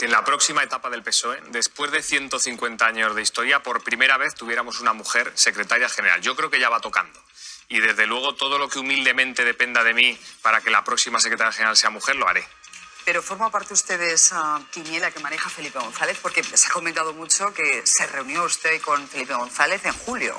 que en la próxima etapa del PSOE, después de 150 años de historia, por primera vez tuviéramos una mujer secretaria general. Yo creo que ya va tocando. Y desde luego todo lo que humildemente dependa de mí para que la próxima secretaria general sea mujer, lo haré. Pero forma parte usted de esa quiniela que maneja Felipe González, porque se ha comentado mucho que se reunió usted con Felipe González en julio.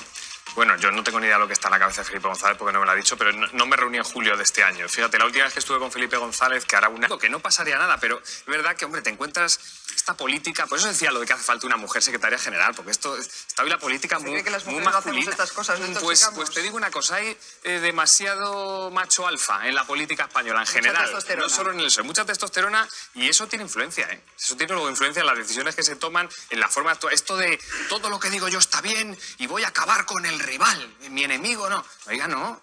Bueno, yo no tengo ni idea de lo que está en la cabeza de Felipe González porque no me lo ha dicho, pero no, me reuní en julio de este año. Fíjate, la última vez que estuve con Felipe González, que hará un año, que no pasaría nada, pero es verdad que, hombre, te encuentras esta política, por eso decía lo de que hace falta una mujer secretaria general, porque esto está hoy la política muy, que las masculina. estas cosas, pues, pues, te digo una cosa, hay eh, demasiado macho alfa en la política española en general, no solo en el mucha testosterona y eso tiene influencia, ¿eh? eso tiene luego influencia en las decisiones que se toman, en la forma actual. Esto de todo lo que digo yo está bien y voy a acabar con el rival, mi enemigo, no. Oiga, no.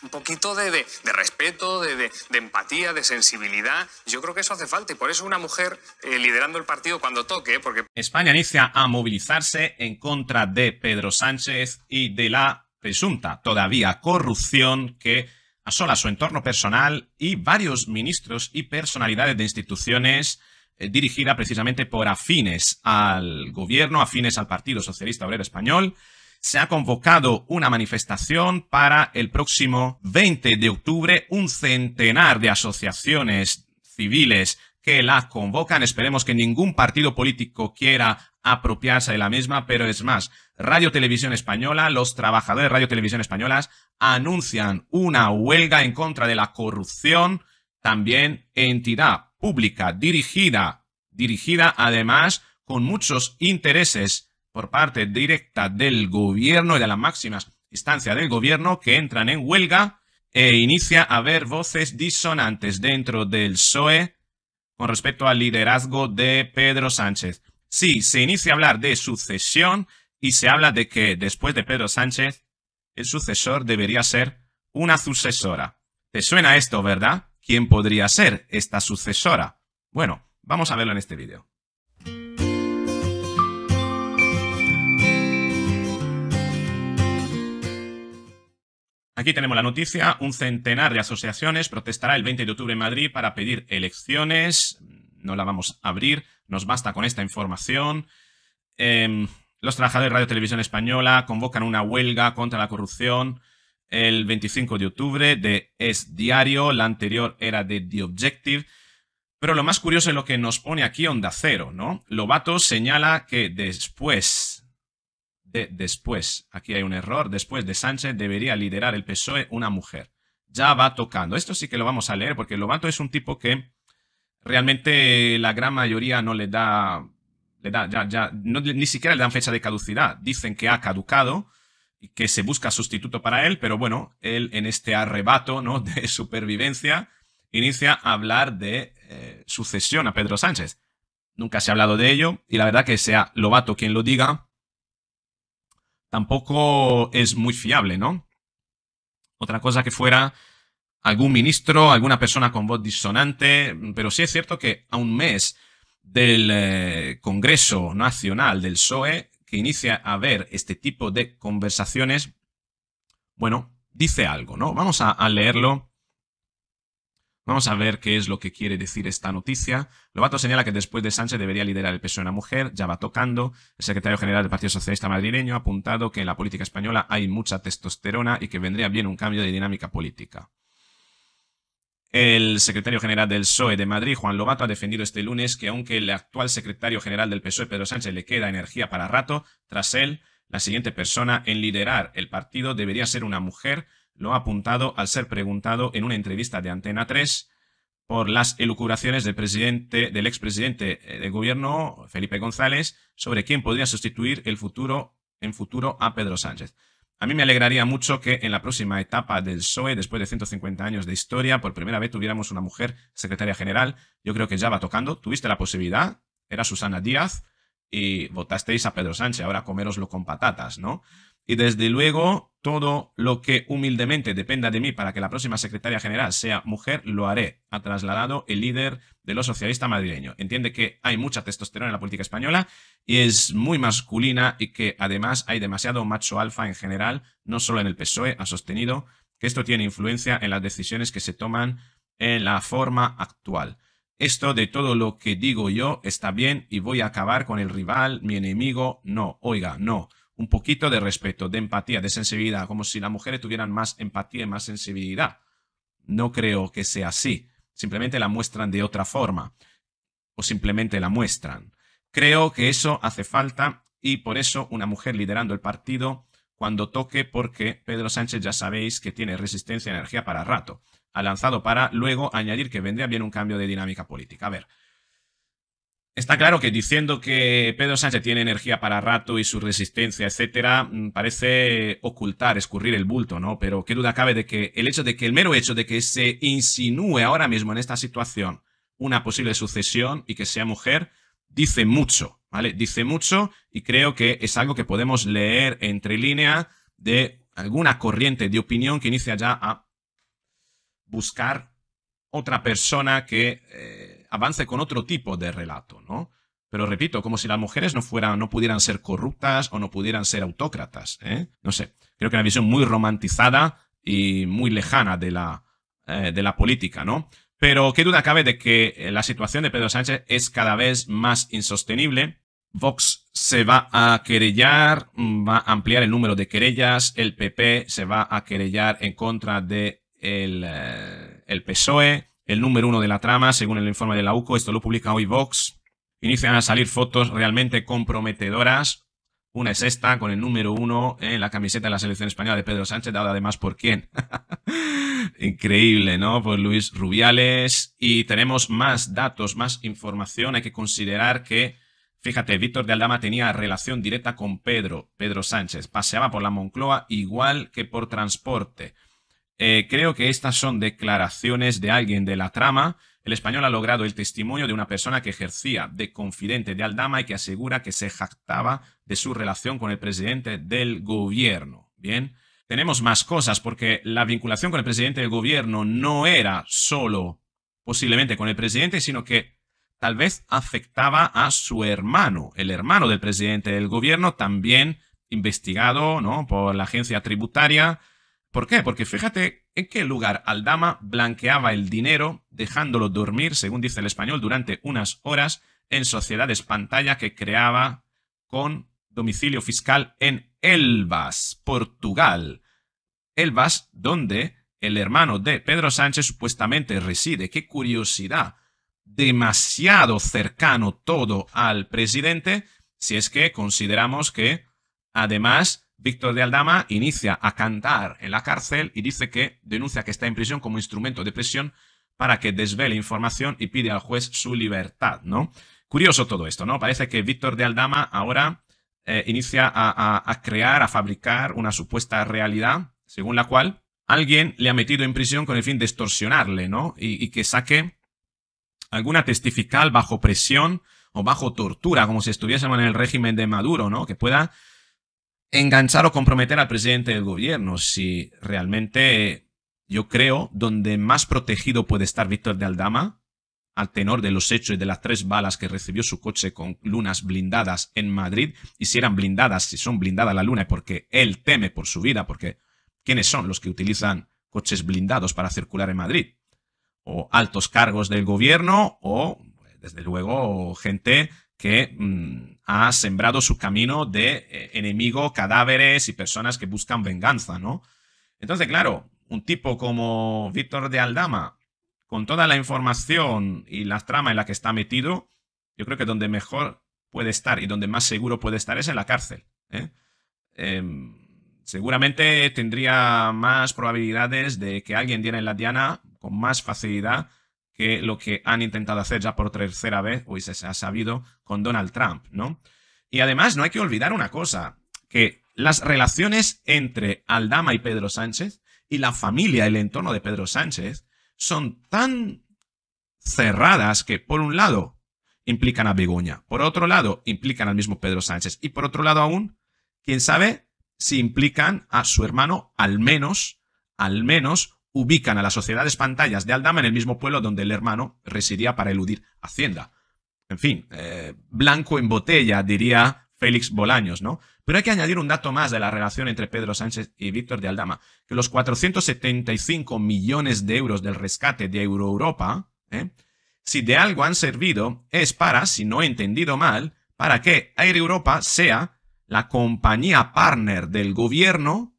Un poquito de, de, respeto, de, de, empatía, de sensibilidad. Yo creo que eso hace falta y por eso una mujer eh, liderando el partido cuando toque, ¿eh? porque... España inicia a movilizarse en contra de Pedro Sánchez y de la presunta todavía corrupción que asola su entorno personal y varios ministros y personalidades de instituciones eh, dirigidas precisamente por afines al gobierno, afines al Partido Socialista Obrero Español, se ha convocado una manifestación para el próximo 20 de octubre. Un centenar de asociaciones civiles que la convocan. Esperemos que ningún partido político quiera apropiarse de la misma, pero es más, Radio Televisión Española, los trabajadores de Radio Televisión Españolas anuncian una huelga en contra de la corrupción, también entidad pública dirigida, dirigida además con muchos intereses por parte directa del gobierno y de la máxima instancia del gobierno que entran en huelga e inicia a ver voces disonantes dentro del PSOE con respecto al liderazgo de Pedro Sánchez. Sí, se inicia a hablar de sucesión y se habla de que después de Pedro Sánchez, el sucesor debería ser una sucesora. ¿Te suena esto, verdad? ¿Quién podría ser esta sucesora? Bueno, vamos a verlo en este vídeo. Aquí tenemos la noticia, un centenar de asociaciones protestará el 20 de octubre en Madrid para pedir elecciones, no la vamos a abrir, nos basta con esta información. Em, los trabajadores de Radio Televisión Española convocan una huelga contra la corrupción el 25 de octubre de Es Diario, la anterior era de The Objective. Pero lo más curioso es lo que nos pone aquí Onda Cero, ¿no? Lobato señala que después después. Aquí hay un error. Después de Sánchez debería liderar el PSOE una mujer. Ya va tocando. Esto sí que lo vamos a leer porque Lobato es un tipo que realmente la gran mayoría no le da... Le da ya, ni siquiera le dan fecha de caducidad. Dicen que ha caducado y que se busca sustituto para él, pero bueno, él en este arrebato ¿no? de supervivencia inicia a hablar de eh, sucesión a Pedro Sánchez. Nunca se ha hablado de ello y la verdad que sea Lobato quien lo diga, tampoco es muy fiable, ¿no? Otra cosa que fuera algún ministro, alguna persona con voz disonante, pero sí es cierto que a un mes del eh, Congreso Nacional del PSOE, que inicia a ver este tipo de conversaciones, bueno, dice algo, ¿no? Vamos a leerlo Vamos a ver qué es lo que quiere decir esta noticia. Lobato señala que después de Sánchez debería liderar el PSOE una mujer, ya va tocando. El secretario general del Partido Socialista madrileño ha apuntado que en la política española hay mucha testosterona y que vendría bien un cambio de dinámica política. El secretario general del PSOE de Madrid, Juan Lobato, ha defendido este lunes que aunque el actual secretario general del PSOE, Pedro Sánchez, le queda energía para rato, tras él, la siguiente persona en liderar el partido debería ser una mujer lo ha apuntado al ser preguntado en una entrevista de Antena 3 por las elucuraciones del, presidente, del expresidente eh, del gobierno, Felipe González, sobre quién podría sustituir el futuro, en futuro a Pedro Sánchez. A mí me alegraría mucho que en la próxima etapa del PSOE, después de 150 años de historia, por primera vez tuviéramos una mujer secretaria general. Yo creo que ya va tocando. Tuviste la posibilidad, era Susana Díaz, y votasteis a Pedro Sánchez. Ahora coméroslo con patatas, ¿no? Y desde luego, todo lo que humildemente dependa de mí para que la próxima secretaria general sea mujer, lo haré, ha trasladado el líder de los socialistas madrileños. Entiende que hay mucha testosterona en la política española y es muy masculina y que además hay demasiado macho alfa en general, no solo en el PSOE, ha sostenido que esto tiene influencia en las decisiones que se toman en la forma actual. Esto de todo lo que digo yo está bien y voy a acabar con el rival, mi enemigo, no, oiga, no un poquito de respeto, de empatía, de sensibilidad, como si las mujeres tuvieran más empatía y más sensibilidad. No creo que sea así. Simplemente la muestran de otra forma. O simplemente la muestran. Creo que eso hace falta y por eso una mujer liderando el partido cuando toque, porque Pedro Sánchez ya sabéis que tiene resistencia y energía para rato. Ha lanzado para luego añadir que vendría bien un cambio de dinámica política. A ver, Está claro que diciendo que Pedro Sánchez tiene energía para rato y su resistencia, etcétera, mm, parece ocultar, escurrir el bulto, ¿no? Pero qué duda cabe de que el hecho de que el mero hecho de que se insinúe ahora mismo en esta situación una posible sucesión y que sea mujer dice mucho, ¿vale? Dice mucho y creo que es algo que podemos leer entre línea de alguna corriente de opinión que inicia ya a buscar otra persona que eh, avance con otro tipo de relato, ¿no? Pero repito, como si las mujeres no fueran, no pudieran ser corruptas o no pudieran ser autócratas, ¿eh? No sé. Creo que una visión muy romantizada y muy lejana de la, eh, de la política, ¿no? Pero qué duda cabe de que eh, la situación de Pedro Sánchez es cada vez más insostenible. Vox se va a querellar, mm, va a ampliar el número de querellas, el PP se va a querellar en contra de el eh, PSOE, el número uno de la trama, según el informe de la UCO, esto lo publica hoy Vox. Inician a salir fotos realmente comprometedoras. Una es esta, con el número uno en la camiseta de la selección española de Pedro Sánchez, dado además por quién. Increíble, ¿no? Por Luis Rubiales. Y tenemos más datos, más información. Hay que considerar que Fíjate, Víctor de Aldama tenía relación directa con Pedro, Pedro Sánchez. Paseaba por la Moncloa igual que por transporte. Eh, creo que estas son declaraciones de alguien de la trama. El español ha logrado el testimonio de una persona que ejercía de confidente de Aldama y que asegura que se jactaba de su relación con el presidente del gobierno. Bien, tenemos más cosas porque la vinculación con el presidente del gobierno no era solo posiblemente con el presidente, sino que tal vez afectaba a su hermano, el hermano del presidente del gobierno, también investigado ¿no? por la agencia tributaria ¿Por qué? Porque fíjate en qué lugar Aldama blanqueaba el dinero dejándolo dormir, según dice el español, durante unas horas en sociedades pantalla que creaba con domicilio fiscal en Elvas, Portugal. Elvas, donde el hermano de Pedro Sánchez supuestamente reside. ¡Qué curiosidad! Demasiado cercano todo al presidente, si es que consideramos que, además, Víctor de Aldama inicia a cantar en la cárcel y dice que denuncia que está en prisión como instrumento de presión para que desvele información y pide al juez su libertad, ¿no? Curioso todo esto, ¿no? Parece que Víctor de Aldama ahora eh, inicia a, crear, a fabricar una supuesta realidad según la cual alguien le ha metido en prisión con el fin de extorsionarle, ¿no? Y, y, que saque alguna testifical bajo presión o bajo tortura, como si estuviésemos en el régimen de Maduro, ¿no? Que pueda enganchar o comprometer al presidente del gobierno. Si realmente yo creo donde más protegido puede estar Víctor de Aldama, al tenor de los hechos y de las tres balas que recibió su coche con lunas blindadas en Madrid, y si eran blindadas, si son blindadas la luna, porque él teme por su vida, porque ¿quiénes son los que utilizan coches blindados para circular en Madrid? O altos cargos del gobierno, o, desde luego, gente que mm, ha sembrado su camino de eh, enemigo, cadáveres y personas que buscan venganza, ¿no? Entonces, claro, un tipo como Víctor de Aldama, con toda la información y la trama en la que está metido, yo creo que donde mejor puede estar y donde más seguro puede estar es en la cárcel. ¿eh? Em, seguramente tendría más probabilidades de que alguien diera en la diana con más facilidad que lo que han intentado hacer ya por tercera vez, hoy se ha sabido, con Donald Trump, ¿no? Y además no hay que olvidar una cosa, que las relaciones entre Aldama y Pedro Sánchez y la familia, el entorno de Pedro Sánchez, son tan cerradas que, por un lado, implican a Begoña, por otro lado, implican al mismo Pedro Sánchez y por otro lado aún, quién sabe si implican a su hermano al menos, al menos ubican a las sociedades pantallas de Aldama en el mismo pueblo donde el hermano residía para eludir Hacienda. En fin, eh, blanco en botella, diría Félix Bolaños, ¿no? Pero hay que añadir un dato más de la relación entre Pedro Sánchez y Víctor de Aldama, que los 475 millones de euros del rescate de Euroeuropa, europa ¿eh? si de algo han servido, es para, si no he entendido mal, para que Air Europa sea la compañía partner del gobierno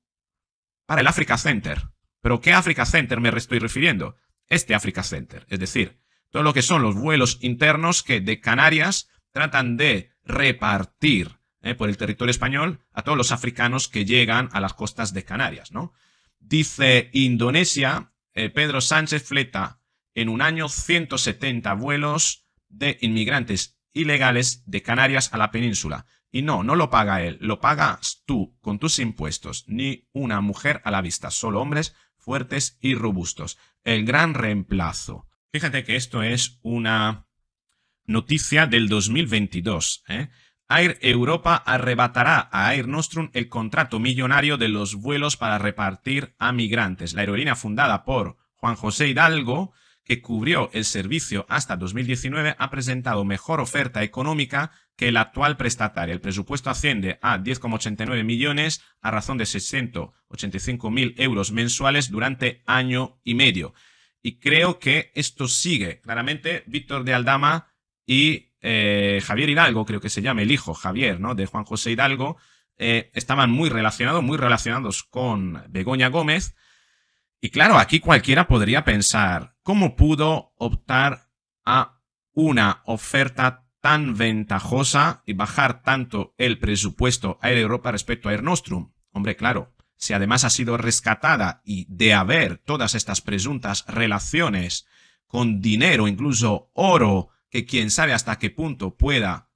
para el Africa Center. Pero ¿qué Africa Center me estoy refiriendo? Este Africa Center, es decir, todo lo que son los vuelos internos que de Canarias tratan de repartir ¿eh? por el territorio español a todos los africanos que llegan a las costas de Canarias, ¿no? Dice Indonesia, eh, Pedro Sánchez fleta en un año 170 vuelos de inmigrantes ilegales de Canarias a la península. Y no, no lo paga él, lo pagas tú con tus impuestos, ni una mujer a la vista, solo hombres fuertes y robustos. El gran reemplazo. Fíjate que esto es una noticia del 2022. ¿eh? Air Europa arrebatará a Air Nostrum el contrato millonario de los vuelos para repartir a migrantes. La aerolínea fundada por Juan José Hidalgo, que cubrió el servicio hasta 2019, ha presentado mejor oferta económica que el actual prestatario. El presupuesto asciende a 10,89 millones a razón de 685.000 euros mensuales durante año y medio. Y creo que esto sigue. Claramente, Víctor de Aldama y eh, Javier Hidalgo, creo que se llama el hijo Javier, ¿no? De Juan José Hidalgo, eh, estaban muy relacionados, muy relacionados con Begoña Gómez. Y claro, aquí cualquiera podría pensar, ¿cómo pudo optar a una oferta tan ventajosa y bajar tanto el presupuesto a Europa respecto a Air Nostrum? Hombre, claro, si además ha sido rescatada y de haber todas estas presuntas relaciones con dinero, incluso oro, que quién sabe hasta qué punto pueda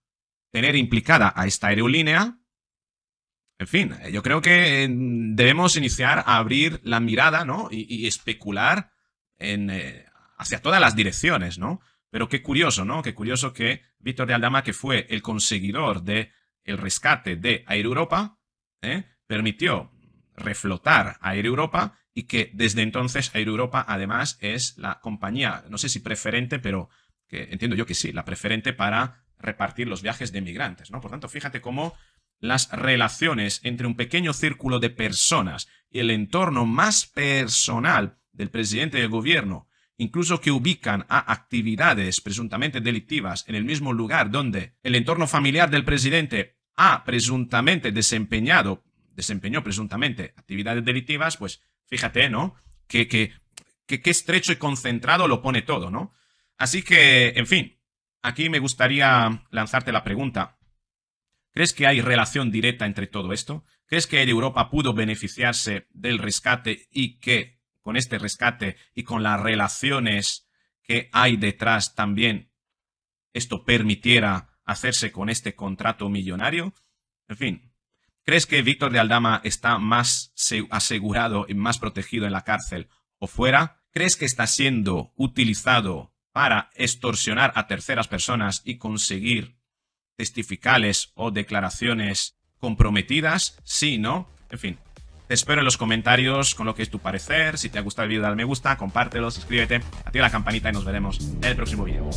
tener implicada a esta aerolínea. En fin, yo creo que eh, debemos iniciar a abrir la mirada, ¿no? Y, especular en, eh, hacia todas las direcciones, ¿no? Pero qué curioso, ¿no? Qué curioso que Víctor de Aldama, que fue el conseguidor del el rescate de Air Europa, ¿eh? permitió reflotar a Air Europa y que desde entonces Air Europa además es la compañía, no sé si preferente, pero que entiendo yo que sí, la preferente para repartir los viajes de migrantes, ¿no? Por tanto, fíjate cómo las relaciones entre un pequeño círculo de personas y el entorno más personal del presidente del gobierno incluso que ubican a actividades presuntamente delictivas en el mismo lugar donde el entorno familiar del presidente ha presuntamente desempeñado, desempeñó presuntamente actividades delictivas, pues fíjate, ¿no? Que, que, que, estrecho y concentrado lo pone todo, ¿no? Así que, en fin, aquí me gustaría lanzarte la pregunta. ¿Crees que hay relación directa entre todo esto? ¿Crees que Europa pudo beneficiarse del rescate y que con este rescate y con las relaciones que hay detrás también, esto permitiera hacerse con este contrato millonario? En fin, ¿crees que Víctor de Aldama está más asegurado y más protegido en la cárcel o fuera? ¿Crees que está siendo utilizado para extorsionar a terceras personas y conseguir testificales o declaraciones comprometidas? Sí, ¿no? En fin, te espero en los comentarios con lo que es tu parecer. Si te ha gustado el vídeo, dale me gusta, compártelo, suscríbete, activa la campanita y nos veremos en el próximo vídeo.